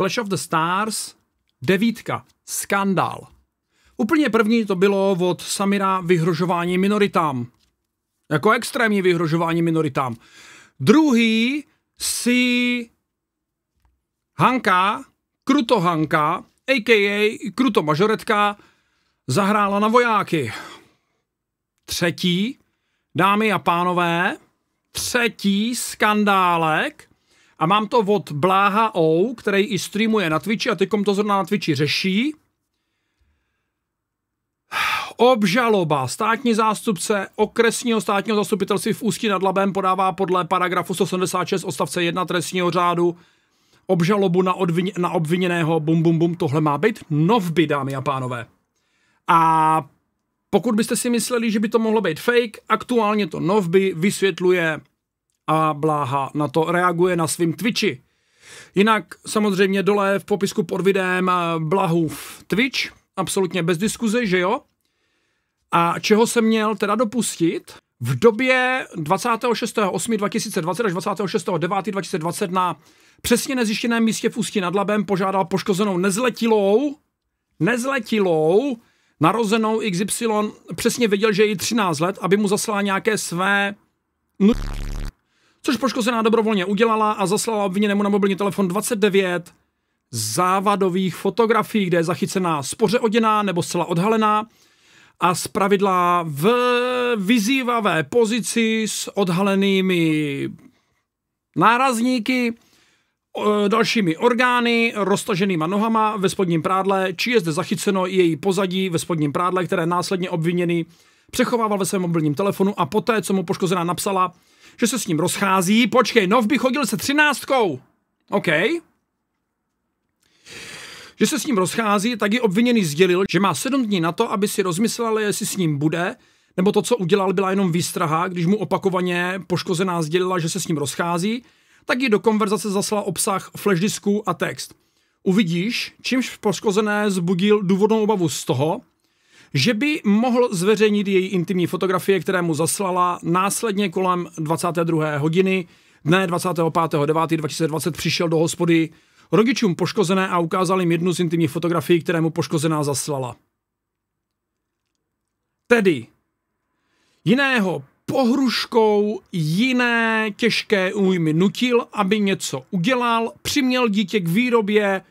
Clash of the Stars, devítka, skandál. Úplně první to bylo od Samira vyhrožování minoritám. Jako extrémní vyhrožování minoritám. Druhý si Hanka, Kruto Hanka, a.k.a. Kruto Mažoretka, zahrála na vojáky. Třetí, dámy a pánové, třetí skandálek a mám to od Bláha O, který i streamuje na Twitchi a teďkom to zrovna na Twitchi řeší. Obžaloba. Státní zástupce okresního státního zastupitelství v Ústí nad Labem podává podle paragrafu 176 odstavce 1 trestního řádu obžalobu na, na obviněného. Bum, bum, bum. Tohle má být novby, dámy a pánové. A pokud byste si mysleli, že by to mohlo být fake, aktuálně to novby vysvětluje a Bláha na to reaguje na svým Twitchi. Jinak samozřejmě dole v popisku pod videem eh, Blahův Twitch, absolutně bez diskuze, že jo? A čeho se měl teda dopustit? V době 26.8.2020 až 26.9.2020 na přesně nezjištěném místě v Ústí nad Labem požádal poškozenou nezletilou, nezletilou, narozenou XY, přesně věděl, že je jí 13 let, aby mu zaslala nějaké své což poškozená dobrovolně udělala a zaslala obviněnému na mobilní telefon 29 závadových fotografií, kde je zachycená spoře oděná nebo zcela odhalená a zpravidla v vyzývavé pozici s odhalenými nárazníky, dalšími orgány, roztaženýma nohama ve spodním prádle, či je zde zachyceno její pozadí ve spodním prádle, které následně obviněný přechovával ve svém mobilním telefonu a poté, co mu poškozená napsala, že se s ním rozchází, počkej, Nov by chodil se třináctkou. OK. Že se s ním rozchází, tak ji obviněný sdělil, že má sedm dní na to, aby si rozmyslel, jestli s ním bude, nebo to, co udělal, byla jenom výstraha, když mu opakovaně poškozená sdělila, že se s ním rozchází, tak ji do konverzace zaslala obsah flashdisku a text. Uvidíš, čímž poškozené zbudil důvodnou obavu z toho, že by mohl zveřejnit její intimní fotografie, které mu zaslala následně kolem 22. hodiny dne 25.9.2020 přišel do hospody rodičům poškozené a ukázal jim jednu z intimních fotografií, které mu poškozená zaslala. Tedy jiného pohruškou jiné těžké újmy nutil, aby něco udělal, přiměl dítě k výrobě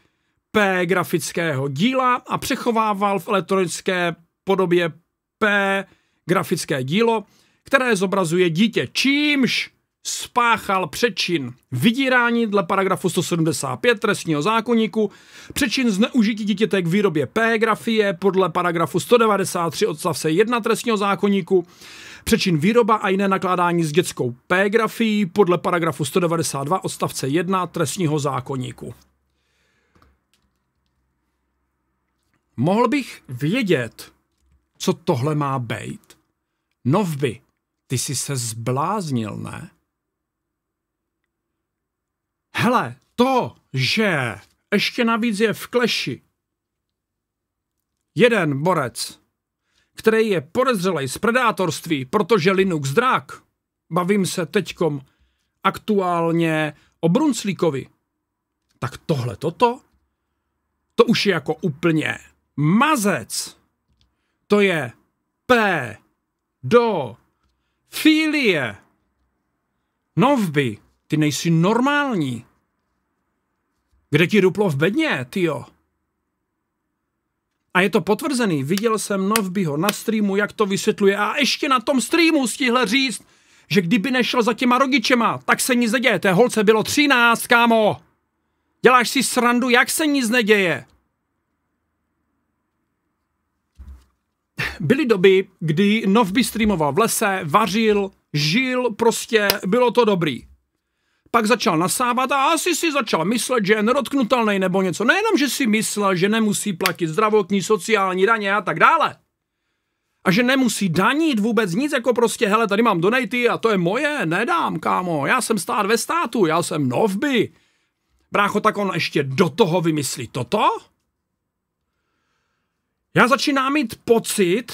P grafického díla a přechovával v elektronické podobě P grafické dílo, které zobrazuje dítě, čímž spáchal přečin vydírání dle paragrafu 175 trestního zákoníku, přečin zneužití dítěte k výrobě P grafie podle paragrafu 193 odstavce 1 trestního zákoníku, přečin výroba a jiné nakládání s dětskou P grafií podle paragrafu 192 odstavce 1 trestního zákoníku. Mohl bych vědět, co tohle má být? Novby, ty jsi se zbláznil, ne? Hele, to, že ještě navíc je v kleši jeden borec, který je podezřelej z predátorství, protože Linux drák, bavím se teďkom aktuálně o Brunclíkovi, tak tohle toto, to už je jako úplně mazec to je P, do, filie, novby, ty nejsi normální. Kde ti duplo v bedně, jo? A je to potvrzený, viděl jsem Novbyho na streamu, jak to vysvětluje a ještě na tom streamu stihl říct, že kdyby nešel za těma rodičema, tak se nic neděje, té holce bylo 13, kámo. Děláš si srandu, jak se nic neděje. byly doby, kdy Novby streamoval v lese, vařil, žil, prostě bylo to dobrý. Pak začal nasávat a asi si začal myslet, že je nedotknutelný nebo něco. Nejenom, že si myslel, že nemusí platit zdravotní, sociální daně a tak dále. A že nemusí danit vůbec nic, jako prostě, hele, tady mám donaty a to je moje, nedám, kámo, já jsem stát ve státu, já jsem novby. Brácho, tak on ještě do toho vymyslí toto? Já začínám mít pocit,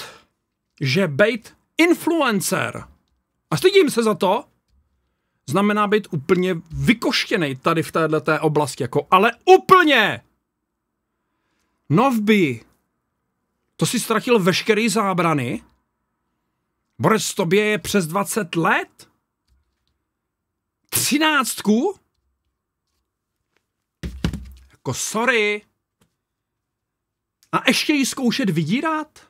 že být influencer a stydím se za to, znamená být úplně vykoštěný tady v této oblasti, jako ale úplně! Novby, to si ztratil veškerý zábrany? Borec, tobě je přes 20 let? Třináctku? Jako sorry, a ještě ji zkoušet vydírat?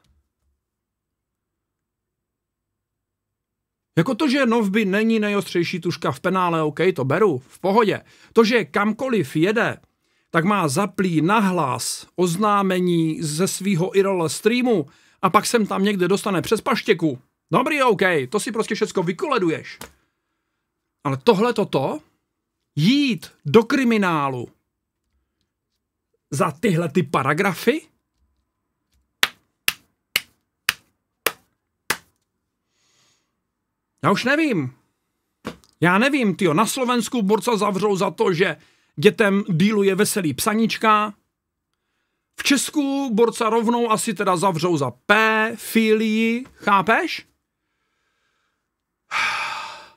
Jako to, že Novby není nejostřejší tuška v penále, OK, to beru, v pohodě. To, že kamkoliv jede, tak má zaplý nahlas oznámení ze svého IRL streamu a pak sem tam někde dostane přes paštěku. Dobrý, OK, to si prostě všecko vykoleduješ. Ale tohle toto, jít do kriminálu za tyhle ty paragrafy, Já už nevím. Já nevím, tyjo, na Slovensku borca zavřou za to, že dětem díluje veselý psanička. V Česku borca rovnou asi teda zavřou za P, filii, chápeš?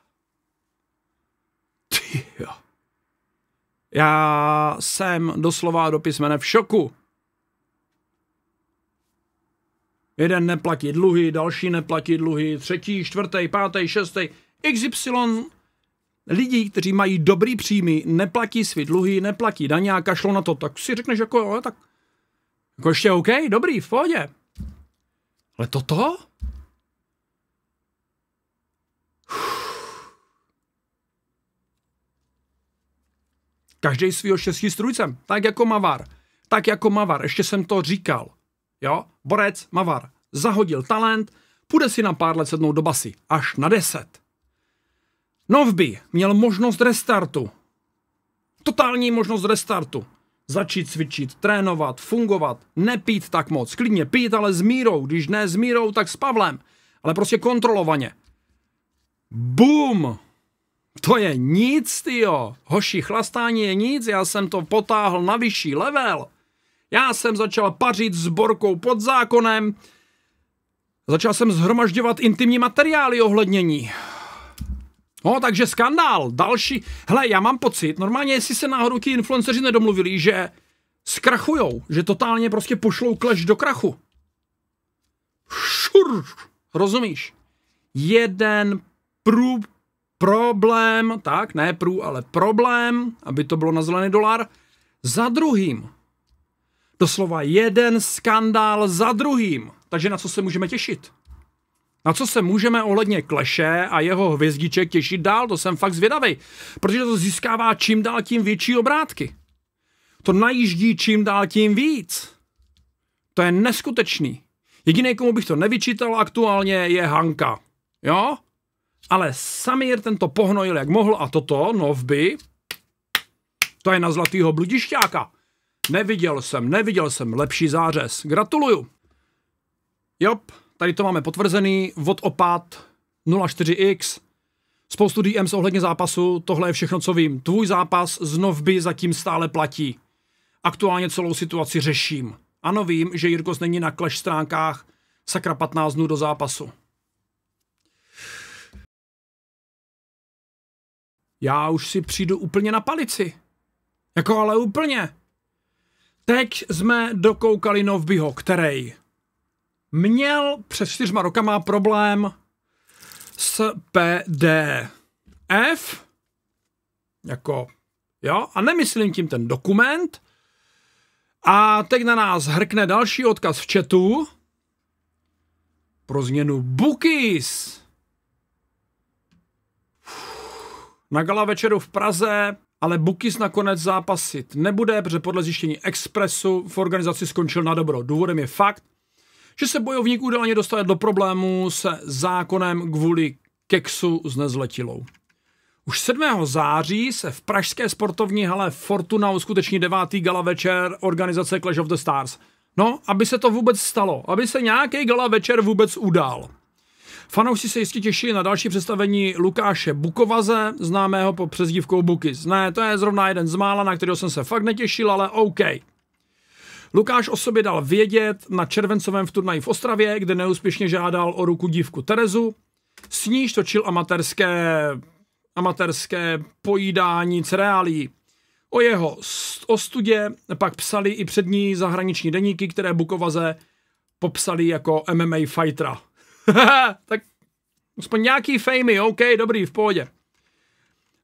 Tyjo. Já jsem doslova do písmene v šoku. Jeden neplatí dluhy, další neplatí dluhy, třetí, čtvrtý, pátý, šestý, XY lidí, kteří mají dobrý příjmy, neplatí svý dluhy, neplatí daně a kašlo na to, tak si řekneš, jako, jo, tak jako ještě OK, dobrý, v pohodě. Ale toto? Každý svýho šestí strujcem, tak jako Mavar. Tak jako Mavar, ještě jsem to říkal jo, borec, mavar, zahodil talent, půjde si na pár let sednout do basy, až na deset. Novby měl možnost restartu. Totální možnost restartu. Začít cvičit, trénovat, fungovat, nepít tak moc. Klidně pít, ale s mírou. Když ne s mírou, tak s Pavlem. Ale prostě kontrolovaně. Bum! To je nic, jo. Hoši, chlastání je nic, já jsem to potáhl na vyšší level. Já jsem začal pařit s borkou pod zákonem. Začal jsem zhromažďovat intimní materiály ohlednění. No, takže skandál. Další. Hele, já mám pocit, normálně, jestli se náhodou ti influenceři nedomluvili, že zkrachujou, že totálně prostě pošlou kleš do krachu. Šur, rozumíš? Jeden prů, problém, tak, ne prů, ale problém, aby to bylo na zelený dolar, za druhým. Doslova jeden skandál za druhým. Takže na co se můžeme těšit? Na co se můžeme ohledně Kleše a jeho hvězdiček těšit dál, to jsem fakt zvědavý, protože to získává čím dál tím větší obrátky. To najíždí čím dál tím víc. To je neskutečný. Jediný, komu bych to nevyčítal aktuálně, je Hanka. Jo? Ale Samir tento pohnojil jak mohl a toto, novby, to je na zlatýho bludišťáka. Neviděl jsem, neviděl jsem lepší zářez. Gratuluju. Jop, tady to máme potvrzený. Vod opat 04X. Spoustu DMs ohledně zápasu, tohle je všechno, co vím. Tvůj zápas z Novby zatím stále platí. Aktuálně celou situaci řeším. Ano, vím, že Jirkos není na kleš stránkách sakra 15 dnů do zápasu. Já už si přijdu úplně na palici. Jako ale úplně. Teď jsme dokoukali Novbyho, který měl před čtyřma rokama problém s PDF. Jako, jo, a nemyslím tím ten dokument. A teď na nás hrkne další odkaz v chatu. Pro změnu Bookies. Na gala večeru v Praze ale Bukis nakonec zápasit nebude, protože podle zjištění Expressu v organizaci skončil na dobro. Důvodem je fakt, že se bojovník údajně dostane do problému se zákonem kvůli keksu s nezletilou. Už 7. září se v pražské sportovní hale Fortuna uskuteční devátý gala večer organizace Clash of the Stars. No, aby se to vůbec stalo, aby se nějaký gala večer vůbec udál. Fanoušci se jistě těší na další představení Lukáše Bukovaze, známého pod přezdívkou Bukis. Ne, to je zrovna jeden z mála, na kterého jsem se fakt netěšil, ale OK. Lukáš o sobě dal vědět na červencovém v turnaji v Ostravě, kde neúspěšně žádal o ruku dívku Terezu. S níž točil amatérské, amatérské pojídání cereálí. O jeho ostudě pak psali i přední zahraniční deníky, které Bukovaze popsali jako MMA fightera. tak aspoň nějaký fejmy, OK, dobrý, v pohodě.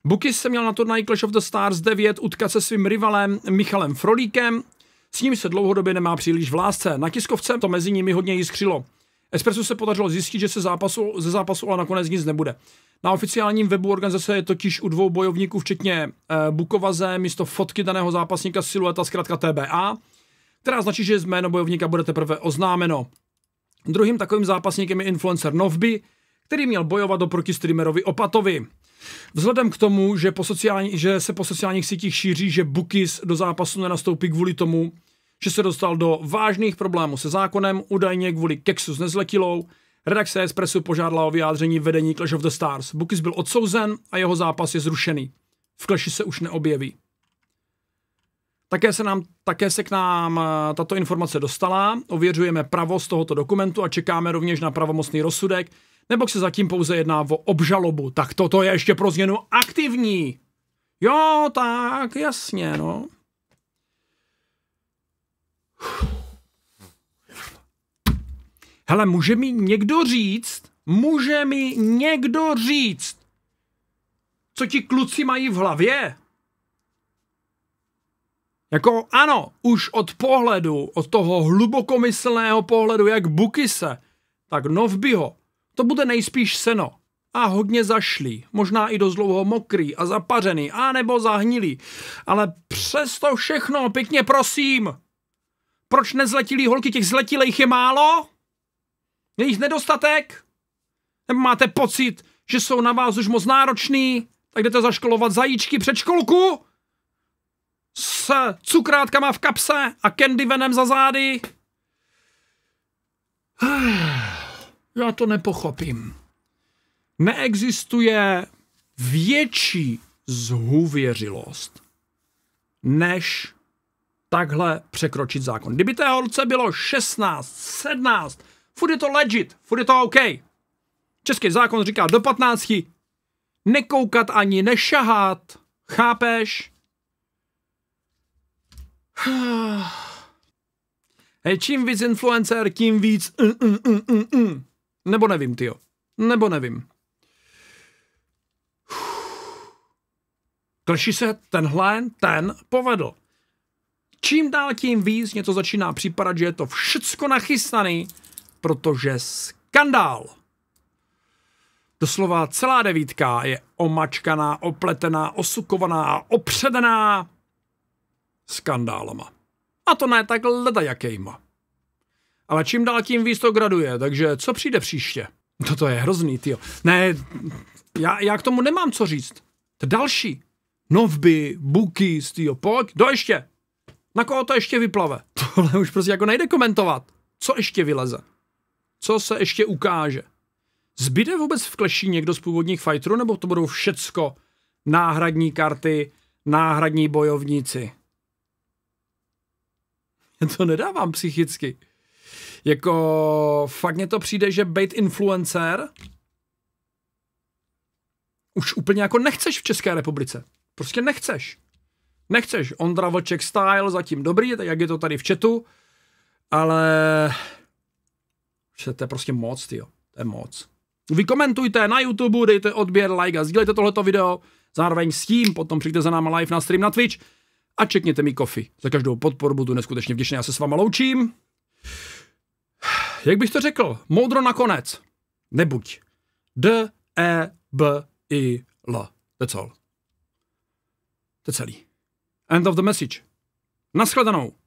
Bukis se měl na turnaji Clash of the Stars 9 utkat se svým rivalem Michalem Frolíkem, s ním se dlouhodobě nemá příliš v lásce. Na tiskovce to mezi nimi hodně jiskřilo. Espresso se podařilo zjistit, že se zápasu, ze zápasu ale nakonec nic nebude. Na oficiálním webu organizace je totiž u dvou bojovníků, včetně e, eh, Bukovaze, místo fotky daného zápasníka silueta zkrátka TBA, která značí, že jméno bojovníka bude teprve oznámeno. Druhým takovým zápasníkem je influencer Novby, který měl bojovat oproti streamerovi Opatovi. Vzhledem k tomu, že, po sociální, že se po sociálních sítích šíří, že Bukis do zápasu nenastoupí kvůli tomu, že se dostal do vážných problémů se zákonem, údajně kvůli keksu s nezletilou, redakce Espressu požádala o vyjádření vedení Clash of the Stars. Bukis byl odsouzen a jeho zápas je zrušený. V Clashi se už neobjeví. Také se, nám, také se k nám eh, tato informace dostala, ověřujeme pravost tohoto dokumentu a čekáme rovněž na pravomocný rozsudek, nebo se zatím pouze jedná o obžalobu. Tak toto je ještě pro změnu aktivní. Jo, tak, jasně, no. Hele, může mi někdo říct, může mi někdo říct, co ti kluci mají v hlavě? Jako ano, už od pohledu, od toho hlubokomyslného pohledu, jak Bukise, tak Novbyho, to bude nejspíš seno. A hodně zašlý, možná i dost dlouho mokrý a zapařený, a nebo zahnilý. Ale přesto všechno, pěkně prosím. Proč nezletilí holky těch zletilejch je málo? Je jich nedostatek? Nebo máte pocit, že jsou na vás už moc nároční? Tak jdete zaškolovat zajíčky před školku? s cukrátkama v kapse a candy venem za zády. Já to nepochopím. Neexistuje větší zhuvěřilost, než takhle překročit zákon. Kdyby té holce bylo 16, 17, furt je to legit, furt je to OK. Český zákon říká do 15, nekoukat ani nešahat, chápeš? Hej, čím víc influencer, tím víc... Mm, mm, mm, mm. mm. Nebo nevím, ty, Nebo nevím. Krši se tenhle, ten povedl. Čím dál tím víc něco začíná připadat, že je to všecko nachystaný, protože skandál. Doslova celá devítka je omačkaná, opletená, osukovaná, opředená skandálama. A to ne tak ledajakejma. Ale čím dál tím víc to graduje, takže co přijde příště? No to je hrozný, tyjo. Ne, já, já k tomu nemám co říct. To další. Novby, buky, tyjo, pojď, do ještě. Na koho to ještě vyplave? Tohle už prostě jako nejde komentovat. Co ještě vyleze? Co se ještě ukáže? Zbyde vůbec v kleší někdo z původních fighterů, nebo to budou všecko náhradní karty, náhradní bojovníci? Já to nedávám psychicky. Jako fakt mě to přijde, že být influencer už úplně jako nechceš v České republice. Prostě nechceš. Nechceš. Ondra Vlček style, zatím dobrý, tak jak je to tady v chatu, ale to je prostě moc, jo. To je moc. Vy komentujte na YouTube, dejte odběr, like a sdílejte tohleto video. Zároveň s tím potom přijďte za náma live na stream na Twitch a čekněte mi kofi. Za každou podporu budu neskutečně vděčný. Já se s váma loučím. Jak bych to řekl? Moudro nakonec. Nebuď. D, E, B, I, L. That's all. To celý. End of the message. Naschledanou.